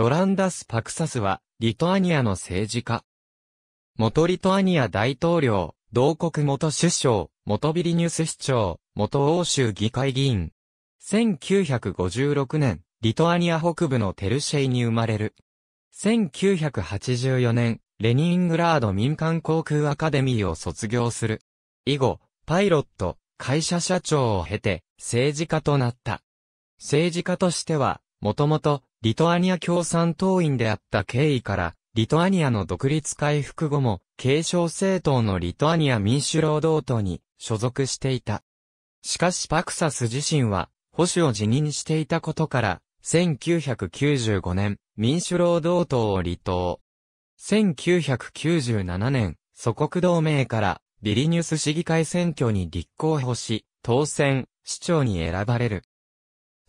ロランダス・パクサスは、リトアニアの政治家。元リトアニア大統領、同国元首相、元ビリニュス市長、元欧州議会議員。1956年、リトアニア北部のテルシェイに生まれる。1984年、レニングラード民間航空アカデミーを卒業する。以後、パイロット、会社社長を経て、政治家となった。政治家としては、もともと、リトアニア共産党員であった経緯から、リトアニアの独立回復後も、継承政党のリトアニア民主労働党に所属していた。しかしパクサス自身は、保守を辞任していたことから、1995年、民主労働党を離党。1997年、祖国同盟から、ビリニュス市議会選挙に立候補し、当選、市長に選ばれる。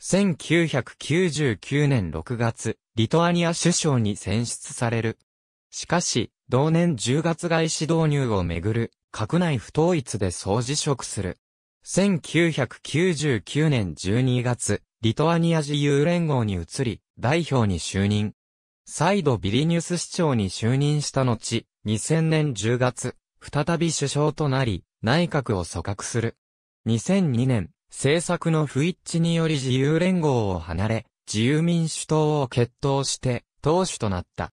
1999年6月、リトアニア首相に選出される。しかし、同年10月外資導入をめぐる、閣内不統一で総辞職する。1999年12月、リトアニア自由連合に移り、代表に就任。再度ビリニュス市長に就任した後、2000年10月、再び首相となり、内閣を組閣する。2002年、政策の不一致により自由連合を離れ、自由民主党を決闘して、党首となった。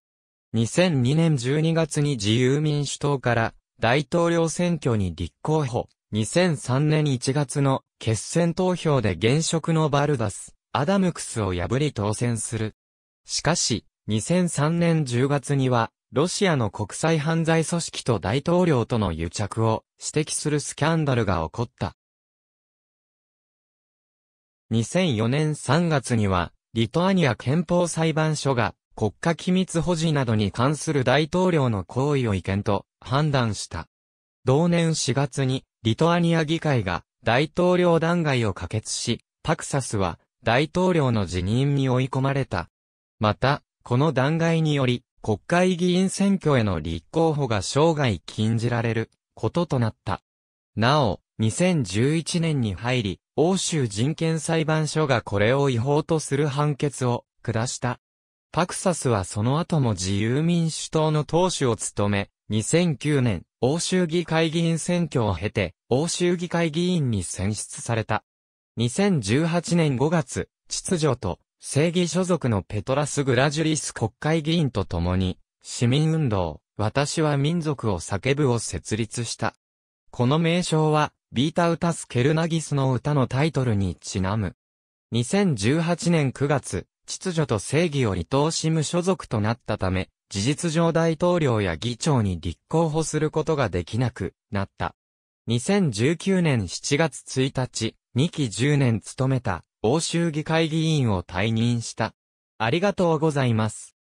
2002年12月に自由民主党から大統領選挙に立候補。2003年1月の決選投票で現職のバルダス、アダムクスを破り当選する。しかし、2003年10月には、ロシアの国際犯罪組織と大統領との癒着を指摘するスキャンダルが起こった。2004年3月には、リトアニア憲法裁判所が、国家機密保持などに関する大統領の行為を違憲と判断した。同年4月に、リトアニア議会が大統領弾劾を可決し、パクサスは大統領の辞任に追い込まれた。また、この弾劾により、国会議員選挙への立候補が生涯禁じられることとなった。なお、2011年に入り、欧州人権裁判所がこれを違法とする判決を下した。パクサスはその後も自由民主党の党首を務め、2009年、欧州議会議員選挙を経て、欧州議会議員に選出された。2018年5月、秩序と正義所属のペトラス・グラジュリス国会議員と共に、市民運動、私は民族を叫ぶを設立した。この名称は、ビータ・ウタス・ケルナギスの歌のタイトルにちなむ。2018年9月、秩序と正義を離党し無所属となったため、事実上大統領や議長に立候補することができなくなった。2019年7月1日、2期10年務めた欧州議会議員を退任した。ありがとうございます。